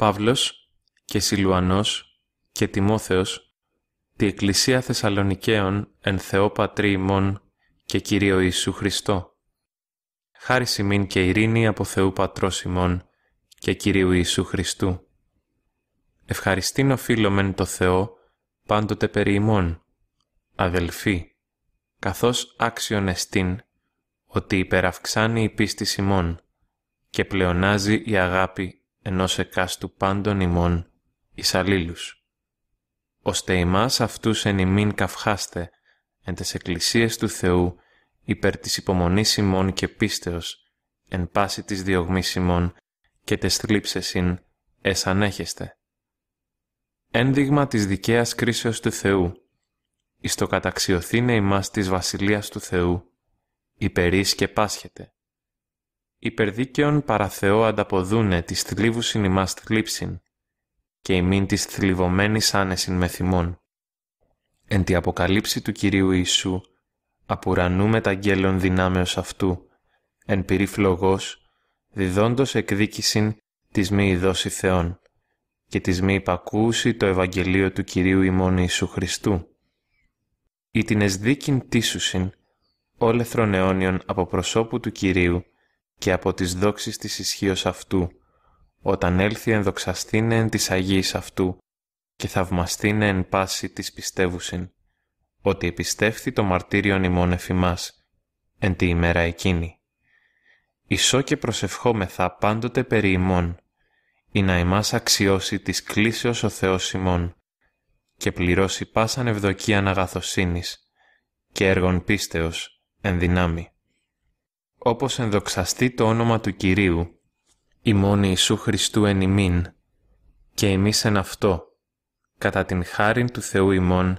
Παύλος και Σιλουανός και Τιμόθεος, τη Εκκλησία Θεσσαλονικαίων εν Θεό Πατρί ημών και Κυρίο Ιησού Χριστό. Χάρη ημίν και ειρήνη από Θεού Πατρός ημών και Κυρίου Ιησού Χριστού. Ευχαριστήν οφείλωμεν το Θεό πάντοτε περί ημών. Αδελφοί, καθώς άξιον εστίν, ότι υπεραυξάνει η πίστη ημών και πλεονάζει η αγάπη ενός εκάστου πάντων ημών εις αλλήλους. Ώστε ημάς αυτούς εν ημίν καυχάστε, εν τες εκκλησίες του Θεού, υπέρ της υπομονής ημών και πίστεως, εν πάση της διωγμής ημών, και τες θλίψεσιν, εσανέχεστε. Ένδειγμα της δικαίας κρίσεως του Θεού, εις το καταξιωθήνε ημάς της Βασιλείας του Θεού, υπερείς και πάσχεται υπερδίκαιον Θεό ανταποδούνε της θλίβουσιν ημάς θλίψιν, και ημίν της θλιβωμένης άνεσιν με θυμών. Εν τη αποκαλύψη του Κυρίου Ιησού, απουρανού μεταγγέλων δυνάμεως αυτού, εν πυρή φλογός, διδόντος εκδίκησιν της μη ειδώση Θεών, και της μη υπακούση το Ευαγγελίο του Κυρίου ημών Ιησού Χριστού. Ή την εσδίκην τίσουσιν, όλεθρον αιώνιον από προσώπου του Κυρίου, και από τις δόξεις της ισχύως αυτού, όταν έλθει ενδοξαστήνε εν της Αγίης αυτού και θαυμαστήνε εν πάση της πιστεύουσιν, ότι επιστεύθη το μαρτύριον ημών εφημάς, εν τη ημέρα εκείνη. Ισό και προσευχόμεθα πάντοτε περί ημών, ή να ημάς αξιώσει της κλήσεως ο Θεός ημών, και πληρώσει πάσαν ευδοκίαν αγαθοσύνης, και έργων πίστεως εν δυνάμει όπως ενδοξαστεί το όνομα του Κυρίου, μόνη Ιησού Χριστού εν ημίν, και εμείς εν αυτό, κατά την χάριν του Θεού ημών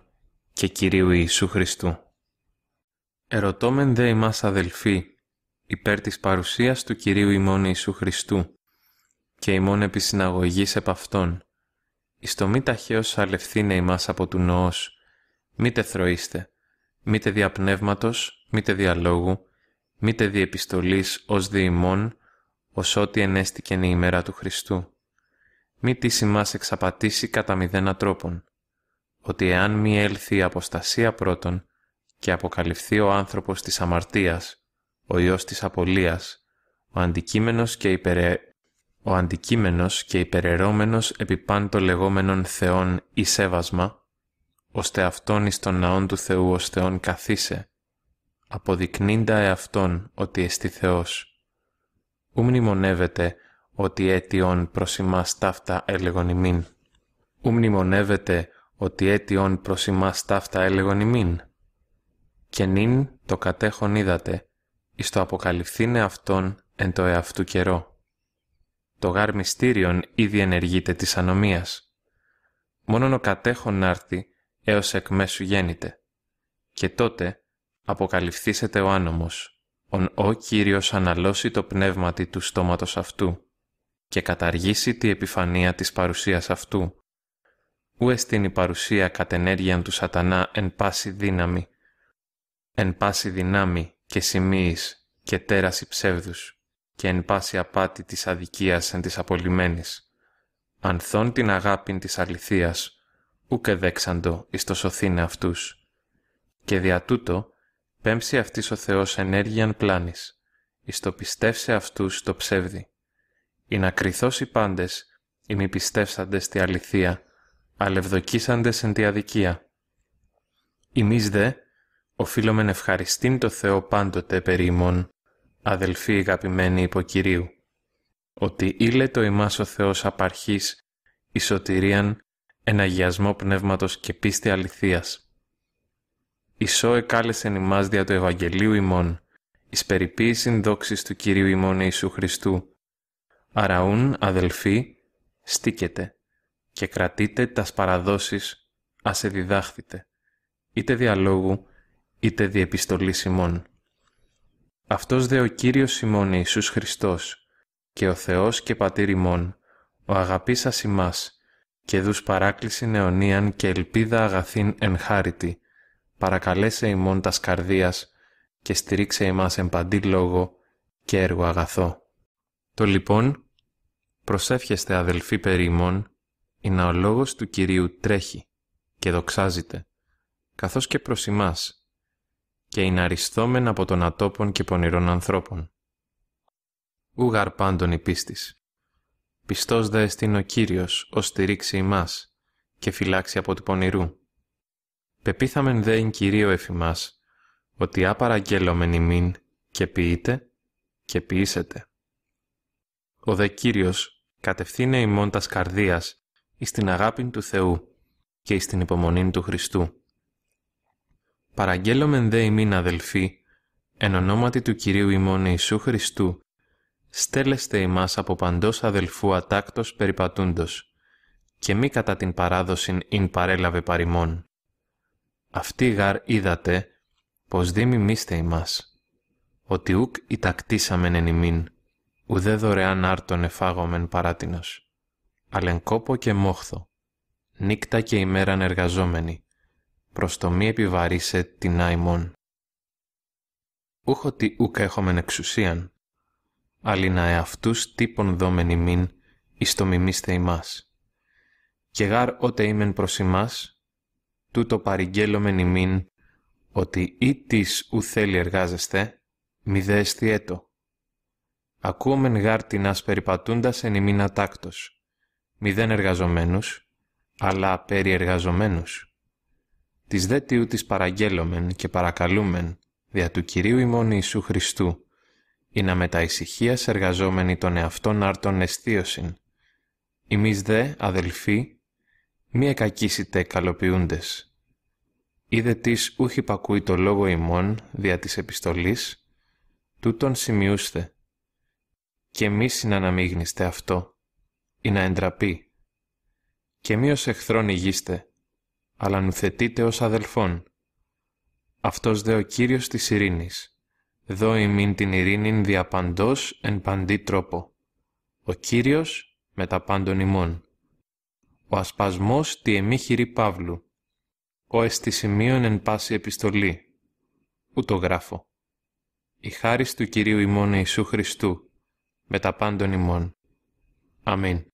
και Κυρίου Ιησού Χριστού. Ερωτώμεν δε ημάς αδελφοί, υπέρ της παρουσίας του Κυρίου ημών Ιησού Χριστού, και ημών επί συναγωγής επ' Αυτόν, εις το μη ταχαίως αλευθύνε ημάς από του νοός, μήτε θροείστε, μήτε διαπνεύματος, μήτε διαλόγου, μήτε επιστολής ως ημών, ως ό,τι ενέστηκε η ημέρα του Χριστού. Μη τη μας εξαπατήσει κατά μηδένα τρόπον, ότι εάν μη έλθει η αποστασία πρώτον και αποκαλυφθεί ο άνθρωπος της αμαρτίας, ο Υιός της απολίας, ο αντικείμενος και, υπερε... ο αντικείμενος και υπερερώμενος επί πάντο λεγόμενων θεών ή σέβασμα, ώστε αυτόν εις των ναών του Θεού ως θεόν καθίσε, αποδεικνύντα εαυτόν ότι εστι Θεός. Ου μνημονεύεται ότι αίτιον προς ημάς ταύτα έλεγον ημίν. Ου μνημονεύεται ότι αίτιον προς ημάς ταύτα έλεγον ημίν. Και νυν το κατέχον είδατε, εις το αποκαλυφθήνε αυτόν εν το εαυτού καιρό. Το γάρ μυστήριον ήδη ενεργείται της ανομίας. Μόνον ο κατέχον άρθει έως εκ μέσου γέννηται. Και τότε αποκαλυφθήσετε ο άνομος, ον ο Κύριος αναλώσει το πνεύματι του στόματος αυτού και καταργήσει τη επιφανία της παρουσίας αυτού, ου εστίν η παρουσία ενέργειαν του σατανά εν πάση δύναμη, εν πάση δυνάμει και σημείης και τέραση ψεύδους και εν πάση απάτη της αδικίας εν της απολυμένης, ανθών την αγάπην της αληθείας, ουκ δέξαντο εις το σωθήνε αυτούς. Και δια τούτο, πέμψει αυτής ο Θεός ενέργειαν πλάνης, εις το πιστεύσε αυτούς το ψεύδι. Ή να οι πάντες, ή μη πιστεύσαντες τη αληθεία, αλευδοκίσαντες εν τη αδικία. Εμείς δε, οφείλομεν ευχαριστήν το Θεό πάντοτε περί ημών, αδελφοί αγαπημένοι υποκυρίου, ότι ήλε το ημάς ο Θεός απαρχής, η σωτηρίαν, εν πνεύματος και πίστη αληθείας Ισό εκάλεσεν ημάς δια του Ευαγγελίου ημών, εις περιποίησιν δόξης του Κυρίου ημών Ιησού Χριστού. Αραούν, αδελφοί, στίκετε και κρατείτε τας παραδόσεις, ας εδιδάχθητε, είτε διαλόγου, είτε διεπιστολή ημών. Αυτός δε ο Κύριος ημών Ιησούς Χριστός, και ο Θεός και Πατήρ ημών, ο αγαπής σας ημάς, και δούς παράκληση νεωνίαν και ελπίδα αγαθήν εν παρακαλέσε ημών τας καρδίας και στηρίξε ημάς εμπαντή λόγο και έργο αγαθό. Το λοιπόν, προσεύχεστε αδελφοί περί ημών, είναι ο λόγος του Κυρίου τρέχει και δοξάζεται, καθώς και προς ημάς, και είναι αριστόμεν από των ατόπων και πονηρών ανθρώπων. Ούγαρ πάντων η πίστης. Πιστός δε εστίν ο Κύριος, ως στηρίξει ημάς, και φυλάξει από του πονηρού. Πεπίθαμεν δε κυρίω εφημάς, ότι απαραγγέλλομεν ημίν και ποιείτε και ποιήσετε. Ο δε Κύριος κατευθύνε ημών τας καρδίας εις την αγάπην του Θεού και εις την υπομονήν του Χριστού. Παραγγέλωμεν δε ημίν αδελφοί, εν ονόματι του Κυρίου ημών Ιησού Χριστού, στέλεστε ημάς από παντός αδελφού ατάκτος περιπατούντος, και μη κατά την παράδοσιν ειν παρέλαβε παρημών αυτή γαρ είδατε, πως δήμη μίστε ημάς, ότι ούκ ητακτήσαμεν εν ημίν, ουδέ δωρεάν άρτον εφάγομεν παράτινος, αλλεν κόπο και μόχθο, νύκτα και ημέραν εργαζόμενοι, προς το μη επιβαρύσε την άημον. Ούχ ούκ έχομεν εξουσίαν, να εαυτούς τύπον δόμεν ημίν, εις το μιμήστε ημάς. Και γάρ ότε είμεν προς ημάς, τούτο παρηγγέλωμεν ημίν, ότι ή της θέλει εργάζεστε, μη δε αισθιέτο. Ακούομεν γάρτινας περιπατούντας εν ημίν ατάκτος, μη δεν εργαζομένους, αλλά περιεργαζομένους. Της δε τιού της παραγγέλωμεν και παρακαλούμεν, δια του Κυρίου ημών Ιησού Χριστού, ή να μεταησυχίας εργαζόμενοι των εαυτών άρτων εστίωσιν. Εμείς δε, αδελφοί, μη εκακίσιτε καλοποιούντες. Είδε της ούχι πακούει το λόγο ημών δια της επιστολής, τούτον σημειούστε. Και μη συναναμίγνηστε αυτό, ή να εντραπεί. Και μη ως εχθρόν ηγείστε, αλλά νουθετείτε ως αδελφόν. Αυτός δε ο Κύριος της ειρήνης, δώ ημίν την ειρήνην δια παντός εν παντή τρόπο. Ο Κύριος με τα πάντων ημών ο ασπασμός τη εμίχυρη Παύλου, ο εστισημείων εν πάση επιστολή, ούτω γράφω. Η χάρις του Κυρίου ημών Ιησού Χριστού, με τα πάντων ημών. Αμήν.